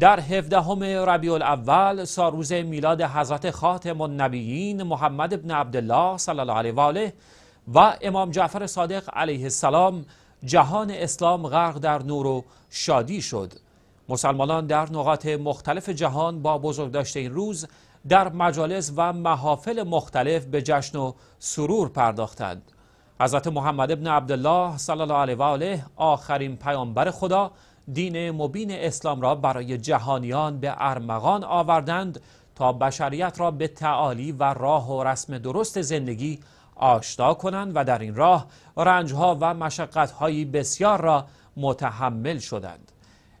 در هفدهم ربیع الاول ساروز میلاد حضرت خاتم النبیین محمد ابن عبدالله صلی الله علیه و آله و امام جعفر صادق علیه السلام جهان اسلام غرق در نور و شادی شد مسلمانان در نقاط مختلف جهان با داشته این روز در مجالس و محافل مختلف به جشن و سرور پرداختند حضرت محمد ابن عبدالله صلی الله علیه و آله آخرین پیامبر خدا دین مبین اسلام را برای جهانیان به ارمغان آوردند تا بشریت را به تعالی و راه و رسم درست زندگی آشنا کنند و در این راه رنجها و مشقتهایی بسیار را متحمل شدند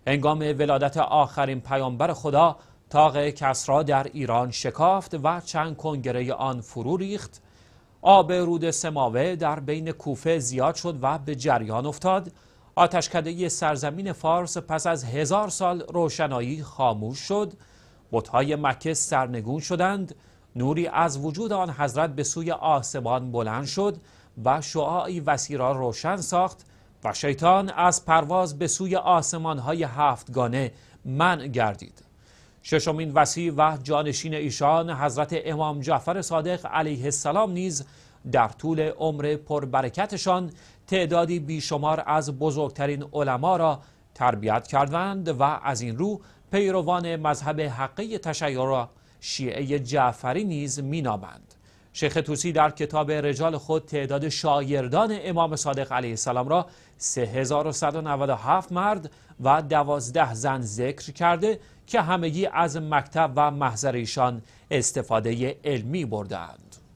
انگام ولادت آخرین پیامبر خدا تاق کسرا در ایران شکافت و چند کنگره آن فرو ریخت آب رود سماوه در بین کوفه زیاد شد و به جریان افتاد آتشکده سرزمین فارس پس از هزار سال روشنایی خاموش شد بتهای مکه سرنگون شدند نوری از وجود آن حضرت به سوی آسمان بلند شد و شعاعی وسیرا روشن ساخت و شیطان از پرواز به سوی آسمان های هفتگانه من گردید ششمین وسیع و جانشین ایشان حضرت امام جعفر صادق علیه السلام نیز در طول عمر پربرکتشان تعدادی بیشمار از بزرگترین علما را تربیت کردند و از این رو پیروان مذهب حقه تشیع را شیعه جعفری نیز مینامند شیخ توسی در کتاب رجال خود تعداد شاگردان امام صادق علیه السلام را 3197 مرد و 12 زن ذکر کرده که همگی از مکتب و محضر ایشان استفاده علمی بردند.